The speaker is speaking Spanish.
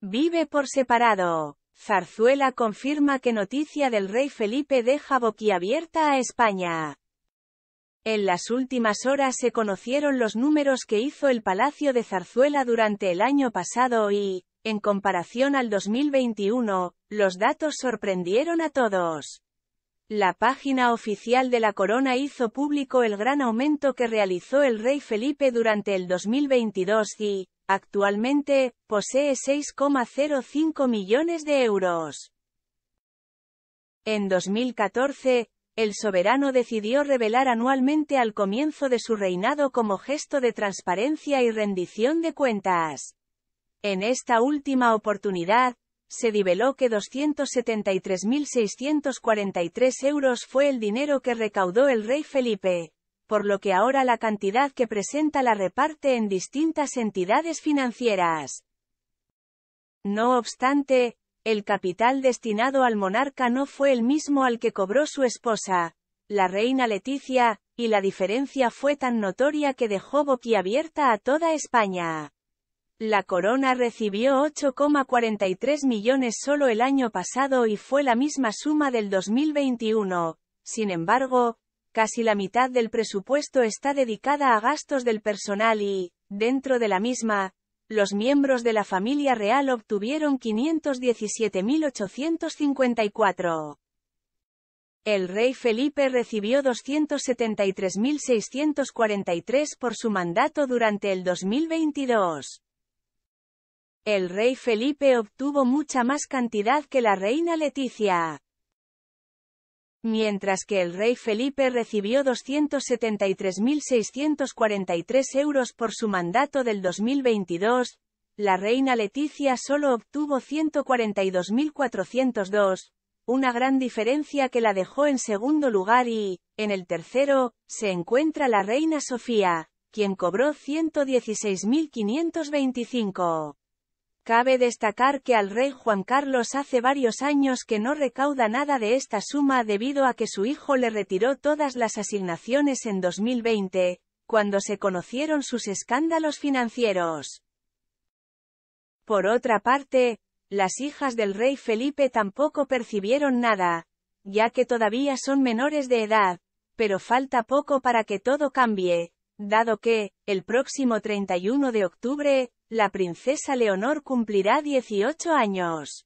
Vive por separado. Zarzuela confirma que noticia del rey Felipe deja boquiabierta a España. En las últimas horas se conocieron los números que hizo el Palacio de Zarzuela durante el año pasado y, en comparación al 2021, los datos sorprendieron a todos. La página oficial de la corona hizo público el gran aumento que realizó el rey Felipe durante el 2022 y, Actualmente, posee 6,05 millones de euros. En 2014, el soberano decidió revelar anualmente al comienzo de su reinado como gesto de transparencia y rendición de cuentas. En esta última oportunidad, se diveló que 273.643 euros fue el dinero que recaudó el rey Felipe por lo que ahora la cantidad que presenta la reparte en distintas entidades financieras. No obstante, el capital destinado al monarca no fue el mismo al que cobró su esposa, la reina Leticia, y la diferencia fue tan notoria que dejó boquiabierta a toda España. La corona recibió 8,43 millones solo el año pasado y fue la misma suma del 2021. Sin embargo, casi la mitad del presupuesto está dedicada a gastos del personal y, dentro de la misma, los miembros de la familia real obtuvieron 517.854. El rey Felipe recibió 273.643 por su mandato durante el 2022. El rey Felipe obtuvo mucha más cantidad que la reina Leticia mientras que el rey Felipe recibió 273.643 euros por su mandato del 2022, la reina Leticia solo obtuvo 142.402, una gran diferencia que la dejó en segundo lugar y, en el tercero, se encuentra la reina Sofía, quien cobró 116.525. Cabe destacar que al rey Juan Carlos hace varios años que no recauda nada de esta suma debido a que su hijo le retiró todas las asignaciones en 2020, cuando se conocieron sus escándalos financieros. Por otra parte, las hijas del rey Felipe tampoco percibieron nada, ya que todavía son menores de edad, pero falta poco para que todo cambie, dado que, el próximo 31 de octubre, la princesa Leonor cumplirá 18 años.